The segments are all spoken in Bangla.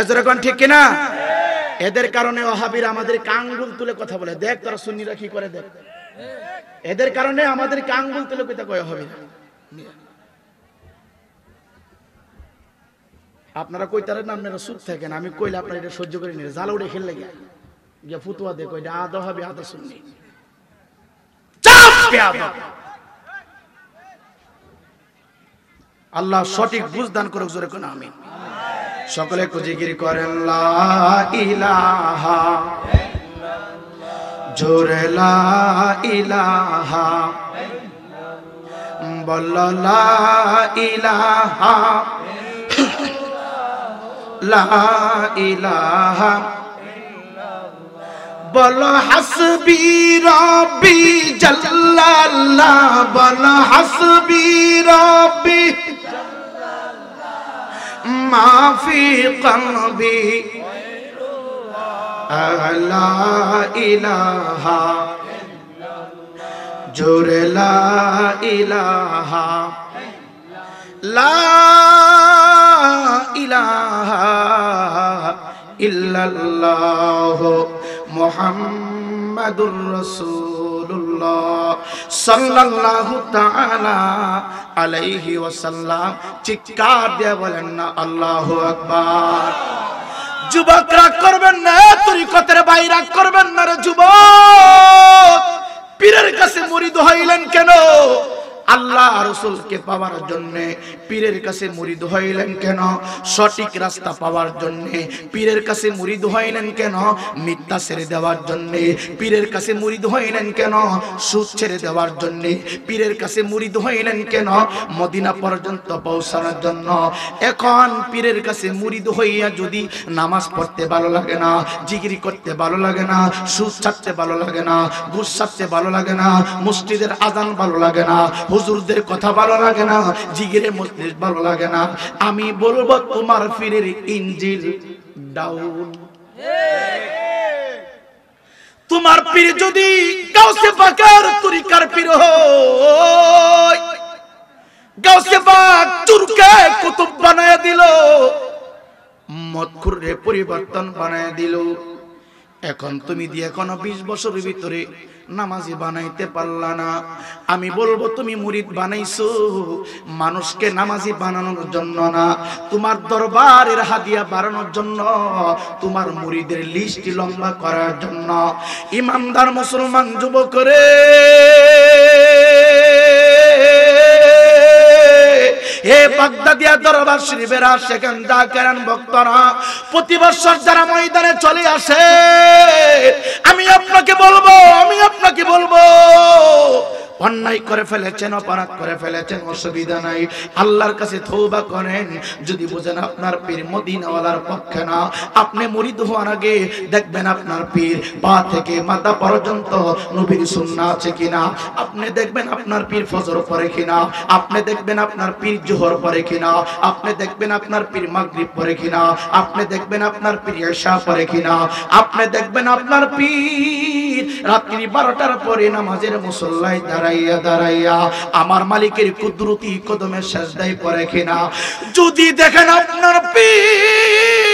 এজরকম ঠিক কিনা এদের কারণে ওহাবিরা আমাদের কাঙ্গুল তুলে কথা বলে দেখ তোরা সুন্নিরা কি করে দেখ এদের কারণে আমাদের কাঙ্গুল তুলে কথা কয় ওহাবিরা আপনারা কই নাম মেরা সুদ থাকেন আমি কইলে আপনারা এটা সহ্য করে নিয়ে জাল উড়ে খেললে গিয়া গিয়া ফুতুয়া দে কইটা আদ হবে আদা শুননি আল্লাহ সঠিক বুঝদান করুক জোরে কোন আমিন সকলে কুজিগির করেন লা ইলাহা জোরে লা ইলাহা বল লা ইলাহা লা ইলাহা বল হাসবি রবি জল্লাল্লাহ বল হাসবি রবি জল্লাল্লাহ ما في قلبي لا إله جر لا إله لا إله إلا الله محمد رسول রসুল্লাহ সাল্লাল্লাহু তাআলা আলাইহি ওয়াসাল্লাম চিৎকার দিয়ে বলেন না আল্লাহু আকবার যুবকরা করবেন না তরিকতের বাইরা করবেন না রে যুবক পীরের কাছে murid হইলেন কেন আল্লাহ রসুলকে পাওয়ার জন্য পীরের কাছে মুরিদ হইলেন কেন সঠিক রাস্তা পাওয়ার জন্য পীরের কাছে মুরিদ হইলেন কেন মিথ্যা ছেড়ে দেওয়ার জন্য পীরের কাছে মুরিদ হইলেন কেন সুদ ছেড়ে দেওয়ার জন্য পীরের কাছে মুরিদ হইলেন কেন মদিনা পর্যন্ত পৌঁছানোর জন্য এখন পীরের কাছে মুরিদ হইয়া যদি নামাজ পড়তে ভালো লাগে না জিগিরি করতে ভালো লাগে না সুদ ছাড়তে ভালো লাগে না ঘুষ ছাড়তে ভালো লাগে না মুসজিদের আজান ভালো লাগে না হুজুরদের কথা ভালো লাগে না জিগিরে মজলিস ভালো লাগে না আমি বলবো তোমার ফিরের ইঞ্জিল ডাউন তোমার পীর যদি গাউসে পাকার তরিকার পীর হয় গাউসে পাক চুরকে কুতুব বানায় দিল মতখুরে পরিবর্তন বানায় দিল এখন তুমি দিয়ে এখনো বিশ বছরের ভিতরে নামাজি বানাইতে পারলা না আমি বলবো তুমি মুরিদ বানাইছো মানুষকে নামাজি বানানোর জন্য না তোমার দরবারের হাদিয়া বাড়ানোর জন্য তোমার মুরিদের লিস্ট লম্বা করার জন্য ইমানদার মুসলমান রে হে বাগদাদিয়া দরবার শরীফের আর সেখান জাকেরান ভক্তরা প্রতি বছর যারা ময়দানে চলে আসে আমি আপনাকে বলবো আমি আপনাকে বলবো অন্যায় করে ফেলেছেন অপরাধ করে ফেলেছেন অসুবিধা নাই আল্লাহর কাছে থৌবা করেন যদি বোঝেন আপনার পীর মদিনাওয়ালার পক্ষে না আপনি মরিদ হওয়ার আগে দেখবেন আপনার পীর পা থেকে মাথা পর্যন্ত নবীর সুন্না আছে কিনা আপনি দেখবেন আপনার পীর ফজর পরে কিনা আপনি দেখবেন আপনার পীর জোহর পরে কিনা আপনি দেখবেন আপনার পীর মাগরিব পরে কিনা আপনি দেখবেন আপনার পীর এশা পরে কিনা আপনি দেখবেন আপনার পীর রাত্রি বারোটার পরে নামাজের মুসল্লাই দাঁড়াইয়া দাঁড়াইয়া আমার মালিকের কুদরতি কদমে সাজদায় পরে কিনা যদি দেখেন আপনার পীর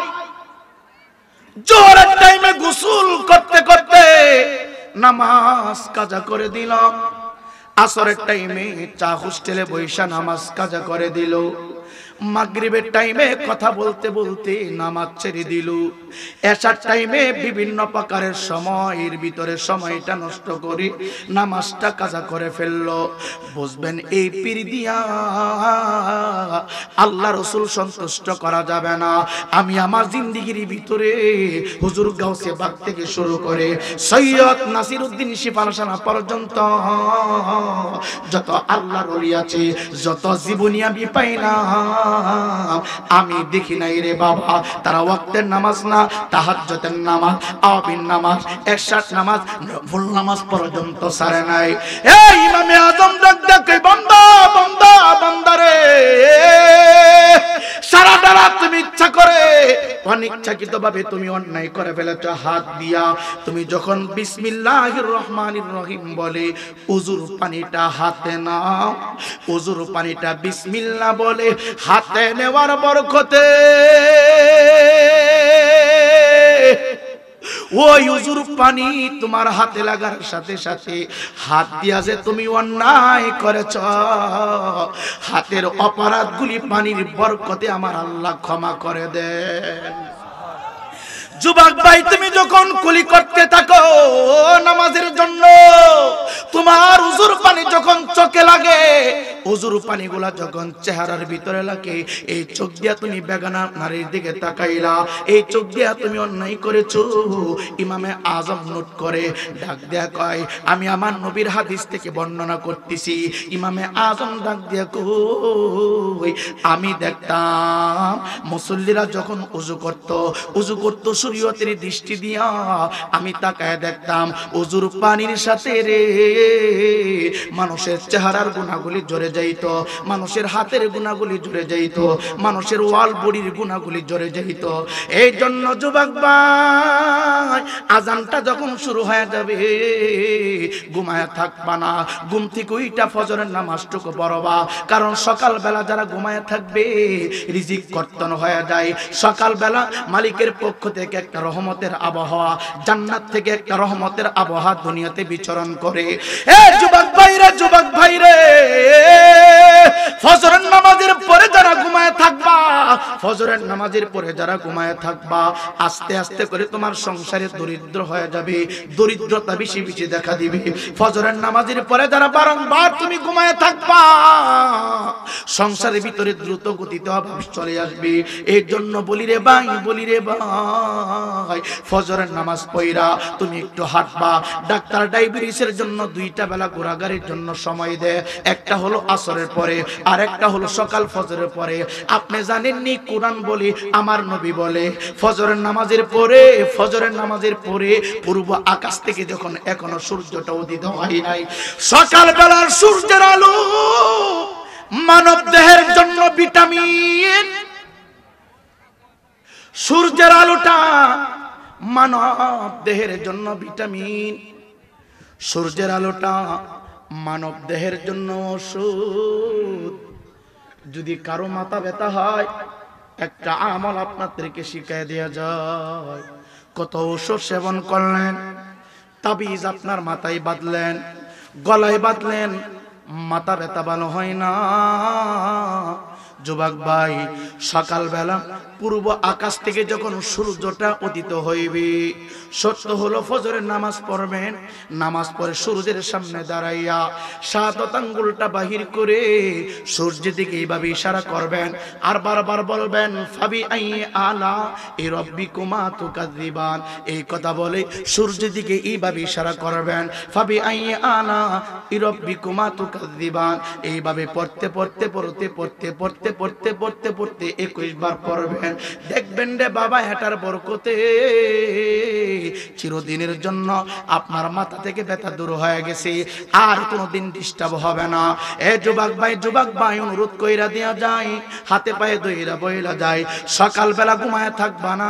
জোহরের টাইমে গোসল করতে করতে নামাজ কাজা করে দিলাম আসরের টাইমে চা হোস্টেলে বৈশা নামাজ কাজা করে দিল মাগরিবের টাইমে কথা বলতে বলতে নামাজ ছেড়ে দিল এসার টাইমে বিভিন্ন প্রকারের সময়ের ভিতরে সময়টা নষ্ট করি নামাজটা কাজা করে ফেলল বুঝবেন এই পিরিদিয়া আল্লাহ রসুল সন্তুষ্ট করা যাবে না আমি আমার জিন্দিগির ভিতরে হুজুর গাউসে বাগ থেকে শুরু করে সৈয়দ নাসির উদ্দিন শিফালসানা পর্যন্ত যত আল্লাহ রলি আছে যত জীবনী আমি পাই না আমি দেখি নাই রে বাবা তারা ওক্তের নামাজ না তাহাজ্জতের নামাজ নামাজ এরশাদ নামাজ নামাজ পর্যন্ত সারে নাই এই ইমামে আজম ডাকে বান্দা বান্দা সারাটা রাত তুমি ইচ্ছা করে অনিচ্ছাকৃত ভাবে তুমি অন্যায় করে ফেলেছ হাত দিয়া তুমি যখন বিসমিল্লাহ রহমানির রহিম বলে উজুর পানিটা হাতে নাও উজুর পানিটা বিসমিল্লাহ বলে হাতে নেওয়ার বরকতে ওই উজুর পানি তোমার হাতে লাগার সাথে সাথে হাত দিয়া যে তুমি অন্যায় করেছ হাতের অপরাধগুলি পানির বরকতে আমার আল্লাহ ক্ষমা করে দে যুবক ভাই তুমি যখন কুলি করতে থাকো নামাজের জন্য তোমার উজুর পানি যখন চোখে লাগে অজুর পানিগুলা যখন চেহারার ভিতরে লাগে এই চোখ দিয়া তুমি বেগানা নারীর দিকে তাকাইলা এই চোখ দিয়া তুমি অন্যায় করেছো ইমামে আজম নোট করে ডাক দেয়া কয় আমি আমার নবীর হাদিস থেকে বর্ণনা করতেছি ইমামে আজম ডাক দেয়া কই আমি দেখতাম মুসল্লিরা যখন উজু করত উজু করত শরীয়তের দৃষ্টি দিয়া আমি তাকায় দেখতাম উজুর পানির সাথে রে মানুষের চেহারার গুণাগুলি জোরে যাইত মানুষের হাতের গুণাগুলি জুড়ে যাইত মানুষের ওয়াল বড়ির গুণাগুলি যাইত এই জন্য যুবক ভাই আজানটা যখন শুরু হয়ে যাবে ঘুমায় থাকবা না ঘুম থেকে ওইটা ফজরের নামাজটুকু বড়বা কারণ সকালবেলা যারা ঘুমায় থাকবে রিজিক কর্তন হয়ে যায় সকালবেলা মালিকের পক্ষ থেকে একটা রহমতের আবহাওয়া জান্নাত থেকে একটা রহমতের আবহাওয়া দুনিয়াতে বিচরণ করে এ যুবক ভাইরে যুবক ভাইরে ফজরের নামাজের পরে যারা ঘুমায় থাকবা আস্তে আস্তে করে তোমার সংসারে দরিদ্র হয়ে যাবে দরিদ্রতা বেশি বেশি দেখা দিবে ফজরের নামাজের পরে যারা বারংবার তুমি ঘুমায় থাকবা সংসারের ভিতরে দ্রুত গতিতে অভাব চলে আসবে এর জন্য বলি রে বাই বলি রে ভাই ফজরের নামাজ পয়রা তুমি একটু হাঁটবা ডাক্তার ডায়াবেটিসের জন্য দুইটা বেলা ঘোরাঘাড়ির জন্য সময় দেয় একটা হলো আসরের পরে আর একটা হলো সকাল ফজরের পরে আপনি জানেননি কোরআন বলি আমার নবী বলে ফজরের নামাজের পরে ফজরের নামাজের পরে পূর্ব আকাশ থেকে যখন এখনো সূর্যটা উদিত হয় নাই সকালবেলার সূর্যের আলো মানব দেহের জন্য ভিটামিন সূর্যের আলোটা মানব দেহের জন্য ভিটামিন সূর্যের আলোটা মানব দেহের জন্য ওষুধ যদি কারো মাথা ব্যথা হয় একটা আমল আপনাদেরকে শিখাই দেওয়া যায় কত ঔষধ সেবন করলেন তাবিজ আপনার মাথায় বাঁধলেন গলায় বাঁধলেন মাথা ব্যথা ভালো হয় না যুবক ভাই সকালবেলা পূর্ব আকাশ থেকে যখন সূর্যটা অতীত হইবে সত্য হলো ফজরের নামাজ পড়বেন নামাজ পড়ে সূর্যের সামনে দাঁড়াইয়া সাত আঙ্গুলটা বাহির করে সূর্যের দিকে এইভাবে ইশারা করবেন আর বারবার বলবেন ফাবি আই আলা এ রব্বি কুমা তু কাদিবান এই কথা বলে সূর্যের দিকে এইভাবে ইশারা করবেন ফাবি আই আলা এ রব্বি কুমা তু কাদিবান এইভাবে পড়তে পড়তে পড়তে পড়তে পড়তে পড়তে পড়তে পড়তে একুশ বার পড়বেন করেন দেখবেন রে বাবা হেটার বরকতে চিরদিনের জন্য আপনার মাথা থেকে ব্যথা দূর হয়ে গেছে আর কোনো দিন ডিস্টার্ব হবে না এ যুবক ভাই যুবক ভাই অনুরোধ কইরা দেয়া যায় হাতে পায়ে দইরা বইলা যায় সকালবেলা ঘুমায় থাকবা না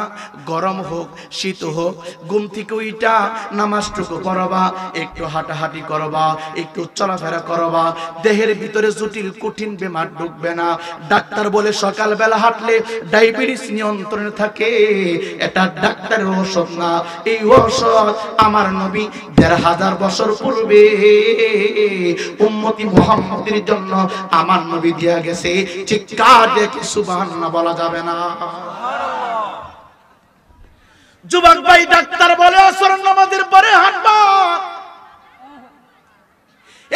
গরম হোক শীত হোক ঘুম থেকে ওইটা নামাজটুকু করবা একটু হাঁটাহাঁটি করবা একটু চলাফেরা করবা দেহের ভিতরে জটিল কঠিন বেমার ঢুকবে না ডাক্তার বলে সকালবেলা হাঁটলে ডায়াবেটিস ইবলিস নিয়ন্ত্রণে থাকে এটা ডাক্তারের ঔষধ না এই ঔষধ আমার নবী দেড় হাজার বছর পূর্বে উম্মতি মোহাম্মদের জন্য আমার নবী দিয়া গেছে ঠিক চিৎকার দেখে সুবহানাল্লাহ বলা যাবে না যুবক ভাই ডাক্তার বলে আসর নামাজের পরে হাঁটবা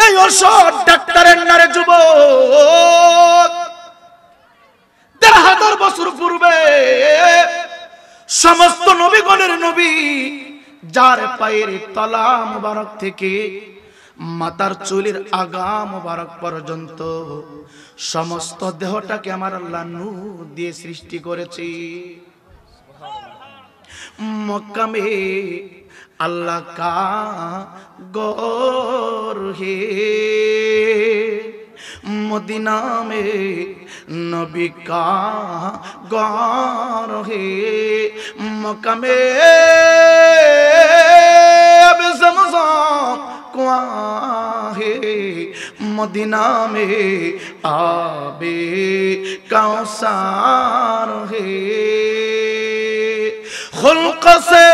এই ওষুধ ডাক্তারের নারে যুবক দেড় হাজার বছর পূর্বে সমস্ত নবীগণের নবী যার পায়ের তলাম বারক থেকে মাতার চুলের আগাম বারক পর্যন্ত সমস্ত দেহটাকে আমার আল্লাহ নূর দিয়ে সৃষ্টি করেছি মক্কামে আল্লাহ কা গর হে মদিনা মে न बा मदीना में आबे के मे खुल्क से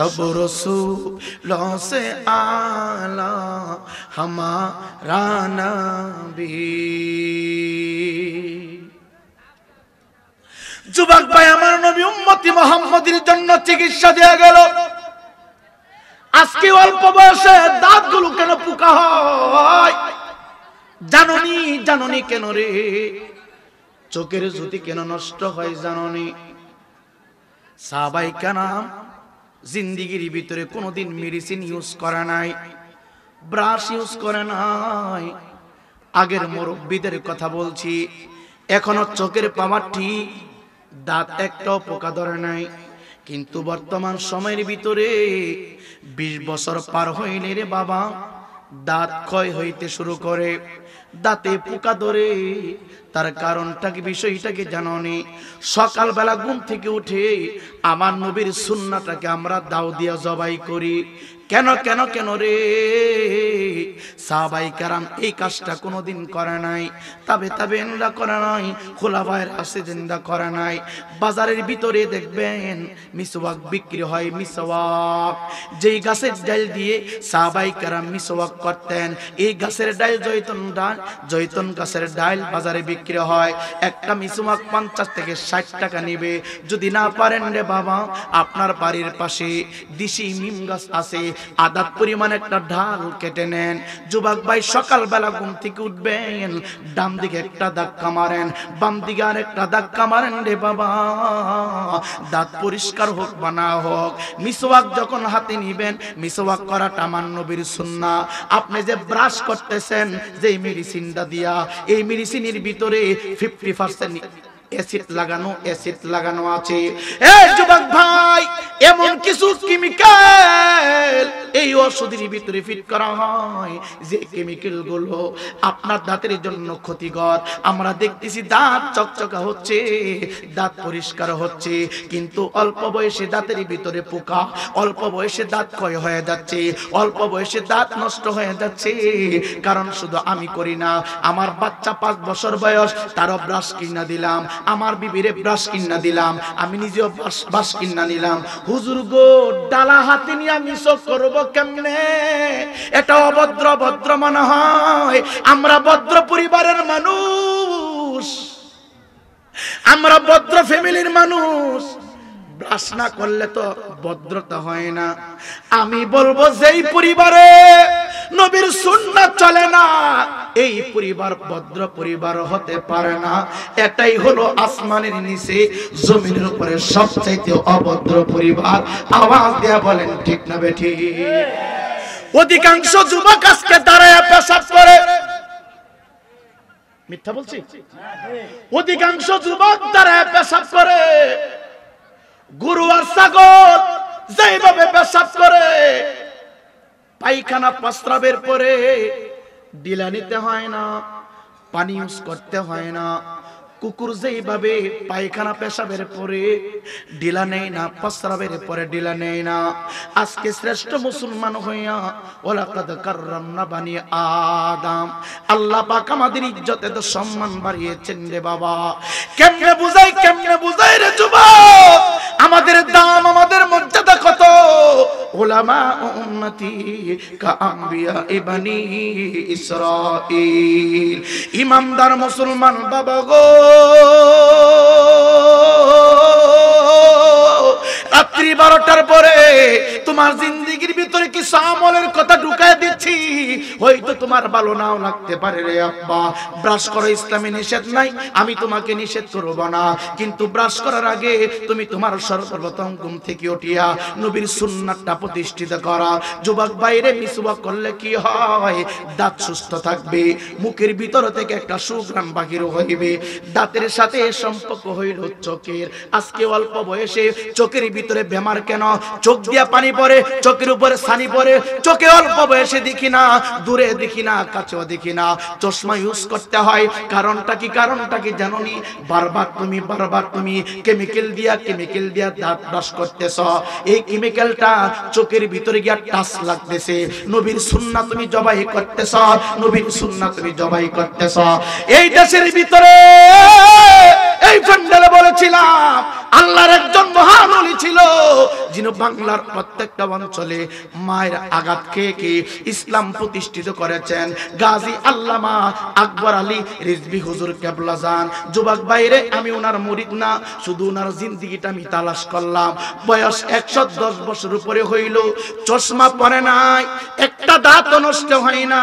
সব রসুল সে আলা হামারা নবী যুবক ভাই আমার নবী উম্মতি মোহাম্মদের জন্য চিকিৎসা দেয়া গেল আজকে অল্প বয়সে দাঁতগুলো কেন পোকা হয় জাননি জাননি কেন রে চোখের জ্যোতি কেন নষ্ট হয় জাননি সাবাই কেনাম জিন্দিগির ভিতরে কোনোদিন মেডিসিন ইউজ করা নাই ব্রাশ ইউজ করে নাই আগের মুরব্বীদের কথা বলছি এখনো চোখের পাওয়ার ঠিক দাঁত একটাও পোকা ধরে নাই কিন্তু বর্তমান সময়ের ভিতরে বিশ বছর পার হইলে রে বাবা দাঁত ক্ষয় হইতে শুরু করে দাঁতে পোকা ধরে তার কারণটাকে বিষয়টাকে জাননি সকালবেলা ঘুম থেকে উঠে আমার নবীর সুন্নাটাকে আমরা দাও দিয়া জবাই করি কেন কেন কেন রে সাবাই কারাম এই কাজটা কোনোদিন করে নাই তবে তবে এনরা করে নাই খোলা ভাইয়ের আসে জিন্দা করে নাই বাজারের ভিতরে দেখবেন মিসওয়াক বিক্রি হয় মিসওয়াক যেই গাছের ডাল দিয়ে সাবাই কারাম মিসওয়াক করতেন এই গাছের ডাল জৈতন ডাল জৈতন গাছের ডাল বাজারে বিক্রি হয় একটা মিসওয়াক পঞ্চাশ থেকে ষাট টাকা নিবে যদি না পারেন রে বাবা আপনার বাড়ির পাশে দিশি মিম গাছ আছে আদাত পরিমাণ একটা ঢাল কেটে নেন যুবক ভাই সকালবেলা ঘুম থেকে উঠবেন ডান দিকে একটা ধাক্কা মারেন বাম দিকে আর একটা ধাক্কা মারেন রে বাবা দাঁত পরিষ্কার হোক বা না হোক মিসওয়াক যখন হাতে নিবেন মিসওয়াক করাটা আমার নবীর সুন্না আপনি যে ব্রাশ করতেছেন যে মেডিসিনটা দিয়া এই মেডিসিনের ভিতরে ফিফটি পার্সেন্ট অ্যাসিড লাগানো অ্যাসিড লাগানো আছে এই যুবক ভাই এমন কিছু কেমিক্যাল এই ওষুধের ভিতরে ফিট করা হয় যে কেমিক্যাল গুলো আপনার দাঁতের জন্য ক্ষতিকর আমরা দেখতেছি দাঁত চকচকা হচ্ছে দাঁত পরিষ্কার হচ্ছে কিন্তু অল্প বয়সে দাঁতের ভিতরে পোকা অল্প বয়সে দাঁত ক্ষয় হয়ে যাচ্ছে অল্প বয়সে দাঁত নষ্ট হয়ে যাচ্ছে কারণ শুধু আমি করি না আমার বাচ্চা পাঁচ বছর বয়স তারও ব্রাশ কিনা দিলাম আমার বিবিরে ব্রাশ কিনা দিলাম আমি নিজেও ব্রাশ কিনা নিলাম হুজুর গো ডালা হাতে নিয়ে আমি সব করব কেমনে এটা অভদ্র ভদ্র মনে হয় আমরা ভদ্র পরিবারের মানুষ আমরা ভদ্র ফ্যামিলির মানুষ ব্রাশ না করলে তো ভদ্রতা হয় না আমি বলবো যেই পরিবারে নবীর সুন্নাত চলে না এই পরিবার ভদ্র পরিবার হতে পারে না এটাই হলো আসমানের নিচে জমিনের উপরে সবচাইতে অভদ্র পরিবার আওয়াজ দেয়া বলেন ঠিক না বেঠি অধিকাংশ যুবক আজকে দাঁড়ায় পেশাব করে মিথ্যা বলছি অধিকাংশ যুবক দাঁড়ায় পেশাব করে গুরু আর সাগর যেভাবে পেশাব করে পায়খানা প্রস্রাবের পরে ডিলা নিতে হয় না পানি ইউজ করতে হয় না কুকুর যেইভাবে পায়খানা পেশাবের পরে ডিলা নেই না প্রস্রাবের পরে ডিলা নেই না আজকে শ্রেষ্ঠ মুসলমান হইয়া ওলাকাদ কাররামনা বানি আদাম আল্লাহ পাক আমাদের ইজ্জত এত সম্মান বাড়িয়েছেন রে বাবা কেমনে বুঝাই কেমনে বুঝাই রে যুবক আমাদের দাম আমাদের মর্যাদা কত ওলামা উম্মতি কা আম্বিয়া ইবানি ইসরাইল ইমামদার মুসলমান বাবা গো রাত্রি বারোটার পরে তোমার জিন্দিগির ভিতরে কি আমলের কথা ঢুকায় দিচ্ছি হয়তো তোমার ভালো নাও লাগতে পারে রে আব্বা ব্রাশ করা ইসলামে নিষেধ নাই আমি তোমাকে নিষেধ করব না কিন্তু ব্রাশ করার আগে তুমি তোমার সর্বপ্রথম ঘুম থেকে উঠিয়া নবীর সুন্নাতটা প্রতিষ্ঠিত করা যুবক বাইরে মিসুবা করলে কি হয় দাঁত সুস্থ থাকবে মুখের ভিতর থেকে একটা সুগ্রাম বাহির হইবে দাঁতের সাথে সম্পর্ক হইল চোখের আজকে অল্প বয়সে চোখের ভিতরে বেমার কেন চোখ দিয়ে পানি পরে চোখের উপরে সানি পরে চোখে অল্প বয়সে দেখি না দূরে দেখি না কাছেও দেখি না চশমা ইউজ করতে হয় কারণটা কি কারণটা কি জানো নি বারবার তুমি বারবার তুমি কেমিক্যাল দিয়া কেমিক্যাল দিয়া দাঁত ব্রাশ করতেছ এই কেমিক্যালটা চোখের ভিতরে গিয়া টাচ লাগতেছে নবীর সুন্নাহ তুমি জবাই করতেছ নবীর সুন্নাহ তুমি জবাই করতেছ এই দেশের ভিতরে এই প্যান্ডেলে বলেছিলাম আল্লাহর একজন মহান অলি ছিল যিনি বাংলার প্রত্যেকটা অঞ্চলে মায়ের আঘাত খেয়ে খেয়ে ইসলাম প্রতিষ্ঠিত করেছেন গাজী আল্লামা আকবর আলী রিজবি হুজুর কেবলাজান যুবক বাইরে আমি ওনার মরিদ না শুধু ওনার জিন্দিগিটা আমি তালাশ করলাম বয়স একশো দশ বছর উপরে হইল চশমা পরে নাই একটা দাঁত নষ্ট হয় না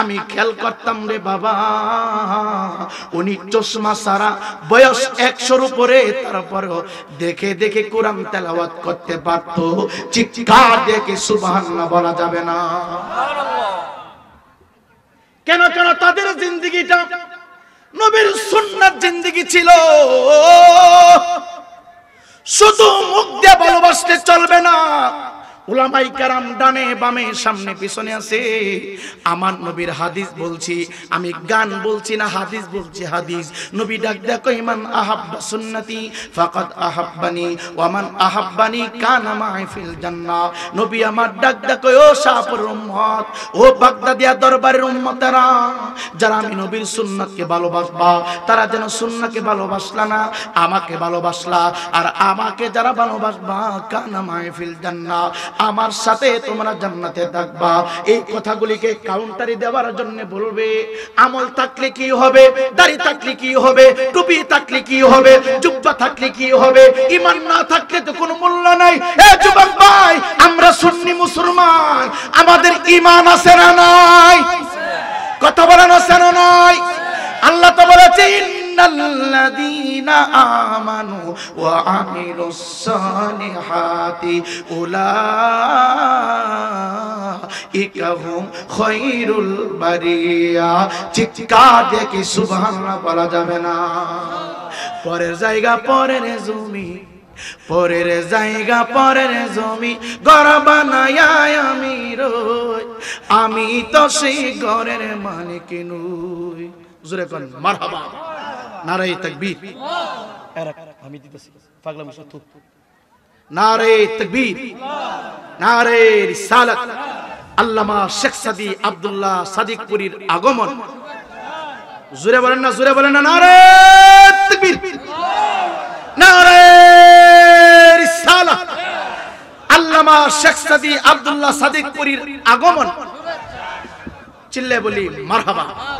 আমি খেয়াল করতাম রে বাবা উনি চশমা সারা বয়স একশোর উপরে তারপর দেখে দেখে কোরআন তেলাওয়াত করতে পারতো চিৎকার দেখে সুবাহান্না বলা যাবে না কেন কেন তাদের জিন্দিগিটা নবীর সুন্নার জিন্দগি ছিল শুধু মুখ দিয়ে ভালোবাসতে চলবে না উলামাই কারাম ডানে বামে সামনে পিছনে আছে আমার নবীর হাদিস বলছি আমি গান বলছি না হাদিস বলছি হাদিস নবী ডাক দেখো ইমান আহাব্বা সুন্নতি ফাকাত আহাব্বানি ওয়ামান আহাব্বানি কানা মাই ফিল জান্নাহ নবী আমার ডাক দেখো ও সাফর উম্মত ও বাগদাদিয়া দরবারের উম্মতেরা যারা আমি নবীর সুন্নাতকে ভালোবাসবা তারা যেন সুন্নাকে ভালোবাসলা না আমাকে ভালোবাসলা আর আমাকে যারা ভালোবাসবা কানা মাই ফিল জান্নাহ আমার সাথে তোমরা জান্নাতে থাকবা এই কথাগুলিকে কাউন্টারি দেওয়ার জন্য বলবে আমল থাকলে কি হবে দাড়ি থাকলে কি হবে টুপি থাকলে কি হবে জুব্বা থাকলে কি হবে ইমান না থাকলে তো কোনো মূল্য নাই এ যুবক ভাই আমরা সুন্নি মুসলমান আমাদের ইমান আছে না নাই কথা বলেন আছে না الذين آمنوا وعملوا الصالحات أولئك هم خير البرية চিৎকার দেখি সুবহানাল্লাহ বলা যাবে না পরের জায়গা পরের জমি পরের জায়গা পরের জমি গড় বানায় আমি রই আমি তো সেই গড়ের মালিক নই জুরে কন মারহাবা নারে তকবীর হ্যাঁ, আমি দিতেছি পাগলামি সত্য নারে তকবীর নারে রিসালাত আল্লামা শেখ সাদি আব্দুল্লাহ সাদিকপুরীর আগমন জুরে বলেন না জুরে বলেন না নারে তকবীর নারে রিসালাত আল্লামা শেখ সাদি আব্দুল্লাহ সাদিকপুরীর আগমন চিল্লে বলি মারহাবা